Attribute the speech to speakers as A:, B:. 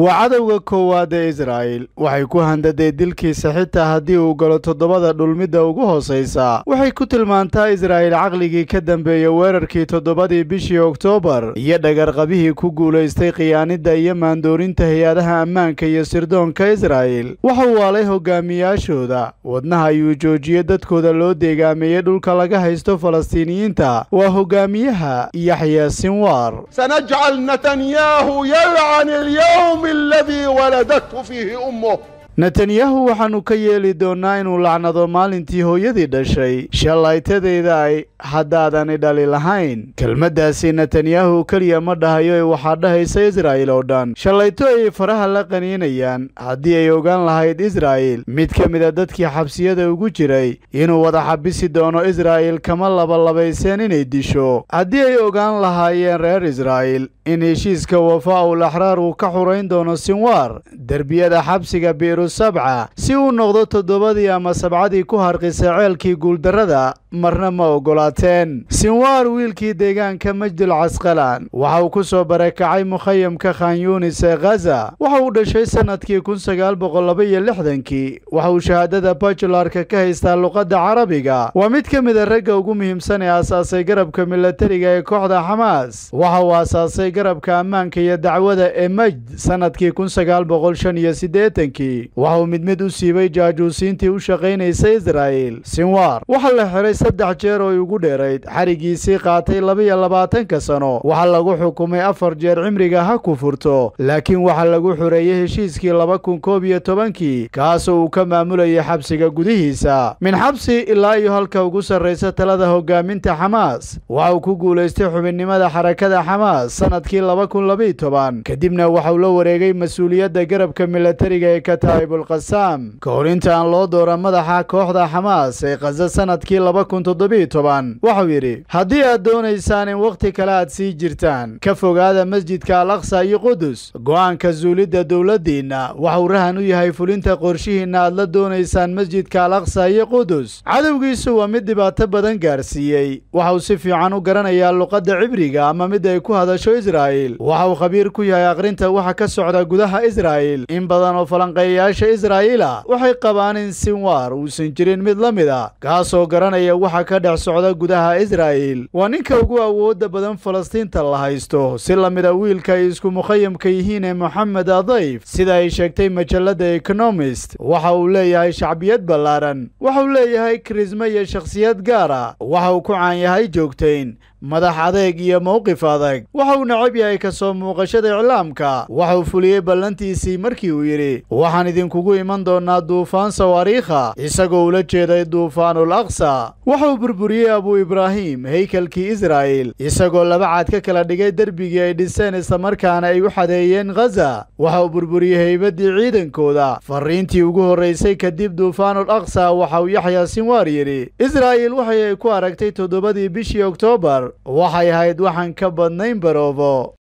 A: waa cadowga koowaad ee israa'il waxay ku handadeen dilkiisa xitaa haddii uu galo toddobada dhulmidda ugu hoosaysa waxay ku tilmaantaa israa'il caqligii ka dambeeya weerarkii toddobadii bishii oktoobar iyo dhagarqabihii ku guulaystay khiyaanidda iyo maandoorinta hay-adaha ammaanka iyo sirdoonka israa'il waxau waalay hogaamiyaashooda wadnaha ayuu joojiye dadkooda loo deegaameeye dhulka laga haysto falastiiniyiinta waa hoggaamiyaha yaxya sinwaar sanajcal netanyahu yalcan ilyawm اladii waladadtu fiihi ummuh netanyahu waxaannu ka yeeli doonnaa inuu lacnado maalintii hooyadii dhashay shalaytadeeda ay haddaadani dhali lahayn kelmaddaasi netanyahu keliya ma dhahayo ee waxaa dhahaysa israa'iil oo dhan shallayto ayay faraha la qaniinayaan haddii ay ogaan lahayd israa'iil mid ka mida dadkii xabsiyada ugu jiray inuu wada xabisi doono israa'iil kama labalabayseen inay disho haddii ay ogaan lahaayeen reer israa'iil in heshiiska wafaa ul axraar uu ka xurayn doono sinwaar derbiyada xabsiga biiru sabca si uu noqdo toddobadii ama sabcadii ku harqisa ceelkii guuldarrada marna ma oggolaateen sinwaar wiilkii deegaanka majdul casqalaan waxa uu ku soo barakacay mukhayamka khan yunis ee khaza waxa uu dhashay sannadkii kun sagaal boqollabayo lixdankii waxa uu shahaadada bajularka ka haystaa luqadda carabiga waa mid ka mid a ah ragga ugu muhiimsan ee aasaasay garabka milatariga ee kooxda xamaas waxa uu aasaasay bilaabay garabka ammaanka iyo dacwada ee majd sannadkii kun sagaal boqol shan iyo siddeetankii waxa uu mid mid u siibay jaajuusiintii u shaqaynaysa israa'il sinwar waxaa la xiray saddex jeer oo ugu dheerayd xarigiisii qaatay labaiyo labaatanka sano waxaa lagu xukumay afar jeer cimriga ha ku furto laakiin waxaa lagu xureeyey heshiiskii laba kun koob iyo tobankii kaasoo uu ka maamulayay xabsiga gudihiisa min xabsi ilaa iyo halka ugu sarraysa talada hoggaaminta xamaas waxa uu ku guulaystay xubinnimada xarakada xamaas sanad sanadkii laba kun labaiyo toban kadibna waxau la wareegay mas-uuliyadda garabka milatariga ee kataa'ibulkasaam ka hor inta aan loo dooran madaxa kooxda xamaas ee khaza sannadkii laba kun toddobiiyo toban waxau yidhi haddii aad doonaysaan in wakhti kale aad sii jirtaan ka fogaada masjidka alaqsa iyo qudus go'aanka suulidda dowladdiinna waxauu rahan u yahay fulinta qorshihiinna aad la doonaysaan masjidka alaqsa iyo qudus cadowgiisu waa mid dhibaato badan gaarsiiyey waxau si fiican u garanayaa luqadda cibriga ama mid ay ku hadasho israa'iil waxa uu khabiir ku yahay akhrinta waxa ka socda gudaha israa'iil in badan oo falanqeeyayaasha israa'iil ah waxay qabaan in sinwaar uusan jirin mid la mid a ah, kaasoo garanaya waxa ka dhex socda gudaha israa'iil waa ninka ugu awoodda badan falastiinta la haysto si la mida ah wiilka ay isku mukhayamka yihiin ee moxamed adayf sida ay sheegtay majalladda economist waxa uu leeyahay shacbiyad ballaaran waxa uu leeyahay karisma iyo shakhsiyad gaara ah, waxa uu ku caan yahay joogtayn madax adeeg iyo mowqif adag waxa uu necab yahay ka soo muuqashada iclaamka waxa uu fuliyey ballantiisii markii uu yidhi waxaan idinkugu iman doonaa duufaan sawaariikha isagoo ula jeeday duufaanul aqsa waxa uu burburiyey abuu ibraahim heykalkii israa'il isagoo laba caad ka kala dhigay derbigii ay dhiseen islamarkaana ay u xadeeyeen khaza waxa uu burburiyey haybaddii ciidankooda farriintii ugu horraysay kadib duufaanul aqsa waxa uu yaxyaa sinwaar yidhi israa'iil waxa ay ku aragtay toddobadii bishii oktoobar waxay ahayd waxaan ka badnayn baroobo